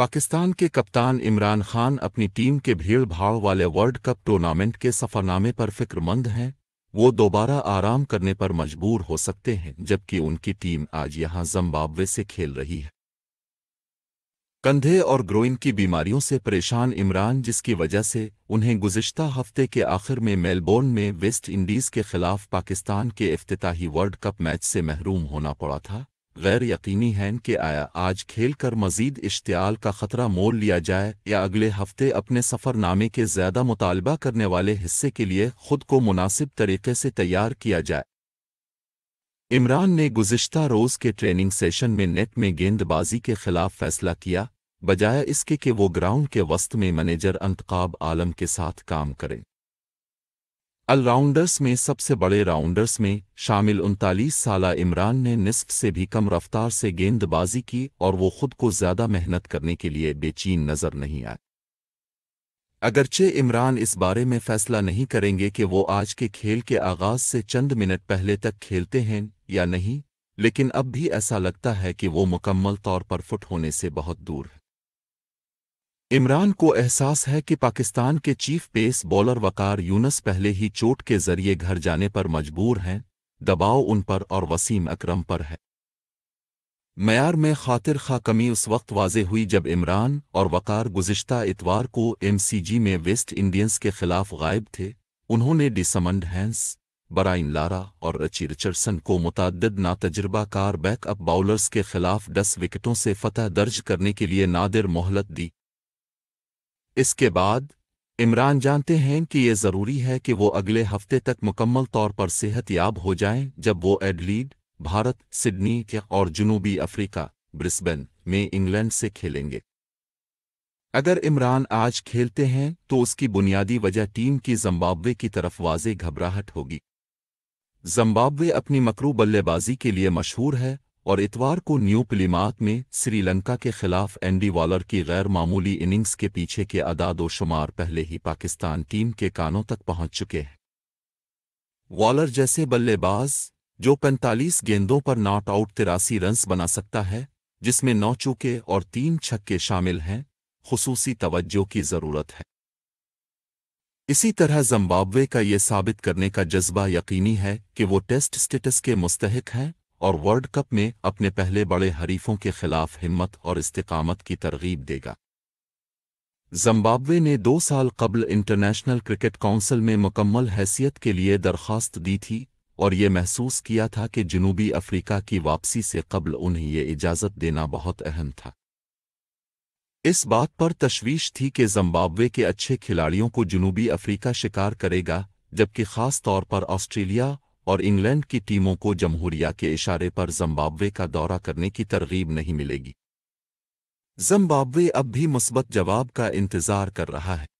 पाकिस्तान के कप्तान इमरान खान अपनी टीम के भीड़ भाड़ वाले वर्ल्ड कप टूर्नामेंट के सफरनामे पर फिक्रमंद हैं वो दोबारा आराम करने पर मजबूर हो सकते हैं जबकि उनकी टीम आज यहां जम्बाब्वे से खेल रही है कंधे और ग्रोइन की बीमारियों से परेशान इमरान जिसकी वजह से उन्हें गुजश्ता हफ्ते के आखिर में मेलबोर्न में वेस्ट इंडीज के खिलाफ पाकिस्तान के अफ्ताही वर्ल्ड कप मैच से महरूम होना पड़ा था गैर यकीनी हैं कि आया आज खेल कर मजीद इश्तियाल का खतरा मोल लिया जाए या अगले हफ्ते अपने सफ़रनामे के ज़्यादा मुतालबा करने वाले हिस्से के लिए खुद को मुनासिब तरीके से तैयार किया जाए इमरान ने गुज्त रोज़ के ट्रेनिंग सेशन में नेट में गेंदबाजी के खिलाफ फैसला किया बजाय इसके कि वो ग्राउंड के वस्त में मैनेजर अंतकाब आलम के साथ काम करें अलराउंडर्स में सबसे बड़े राउंडर्स में शामिल उनतालीस साल इमरान ने निसफ से भी कम रफ्तार से गेंदबाजी की और वो खुद को ज्यादा मेहनत करने के लिए बेचैन नजर नहीं आए अगरचे इमरान इस बारे में फैसला नहीं करेंगे कि वो आज के खेल के आगाज से चंद मिनट पहले तक खेलते हैं या नहीं लेकिन अब भी ऐसा लगता है कि वो मुकम्मल तौर पर फुट होने से बहुत दूर है इमरान को एहसास है कि पाकिस्तान के chief pace bowler Waqar Younis पहले ही चोट के जरिए घर जाने पर मजबूर हैं दबाव उन पर और वसीम अकरम पर है मैार में खातिर खा कमी उस वक्त वाजे हुई जब इमरान और वकार गुज्त इतवार को एमसीजी में वेस्ट इंडियंस के खिलाफ गायब थे उन्होंने डिसमंड हैंस बराइन लारा और रची रिचर्डसन को मुतद तजर्बाकार बैकअप बाउलर्स के खिलाफ दस विकेटों से फतह दर्ज करने के लिए नादिर मोहलत दी इसके बाद इमरान जानते हैं कि ये ज़रूरी है कि वो अगले हफ्ते तक मुकम्मल तौर पर सेहत याब हो जाएं जब वो एडलीड भारत सिडनी और जुनूबी अफ्रीका ब्रिस्बेन में इंग्लैंड से खेलेंगे अगर इमरान आज खेलते हैं तो उसकी बुनियादी वजह टीम की जम्बाब्वे की तरफ वाजे घबराहट होगी जम्बाब्वे अपनी मकरू बल्लेबाजी के लिए मशहूर है और इतवार को न्यू पिलीमात में श्रीलंका के खिलाफ एंडी वॉलर की गैर मामूली इनिंग्स के पीछे के अदादोशुमार पहले ही पाकिस्तान टीम के कानों तक पहुंच चुके हैं वॉलर जैसे बल्लेबाज जो 45 गेंदों पर नॉट आउट तिरासी रन्स बना सकता है जिसमें नौ चूके और तीन छक्के शामिल हैं खसूसी तवज्जो की जरूरत है इसी तरह जम्बाब्वे का ये साबित करने का जज्बा यकीनी है कि वो टेस्ट स्टेटस के मुस्तक हैं और वर्ल्ड कप में अपने पहले बड़े हरीफों के खिलाफ हिम्मत और इस्तेकामत की तरगीब देगा जम्बाब्वे ने दो साल कबल इंटरनेशनल क्रिकेट काउंसिल में मुकम्मल हैसियत के लिए दरख्वास्त दी थी और ये महसूस किया था कि जनूबी अफ्रीका की वापसी से कबल उन्हें ये इजाज़त देना बहुत अहम था इस बात पर तशवीश थी कि जम्बाब्वे के अच्छे खिलाड़ियों को जनूबी अफ्रीका शिकार करेगा जबकि ख़ास तौर पर ऑस्ट्रेलिया और इंग्लैंड की टीमों को जमहूरिया के इशारे पर जम्बाब्वे का दौरा करने की तरगीब नहीं मिलेगी जम्बाब्वे अब भी मुस्बत जवाब का इंतजार कर रहा है